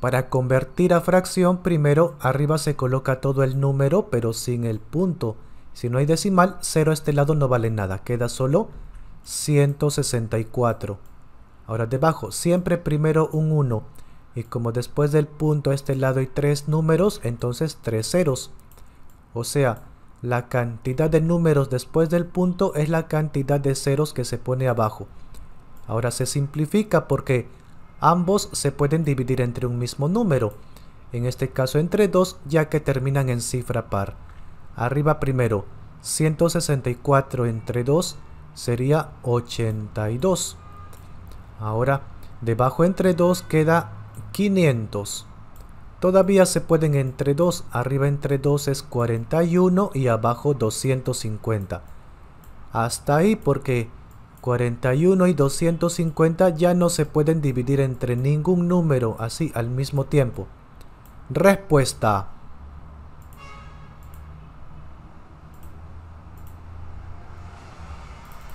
Para convertir a fracción, primero arriba se coloca todo el número, pero sin el punto. Si no hay decimal, 0 a este lado no vale nada, queda solo 164. Ahora debajo, siempre primero un 1. Y como después del punto a este lado hay 3 números, entonces 3 ceros. O sea, la cantidad de números después del punto es la cantidad de ceros que se pone abajo. Ahora se simplifica porque ambos se pueden dividir entre un mismo número, en este caso entre 2 ya que terminan en cifra par. Arriba primero, 164 entre 2 sería 82. Ahora, debajo entre 2 queda 500. Todavía se pueden entre 2, arriba entre 2 es 41 y abajo 250. Hasta ahí porque 41 y 250 ya no se pueden dividir entre ningún número así al mismo tiempo. Respuesta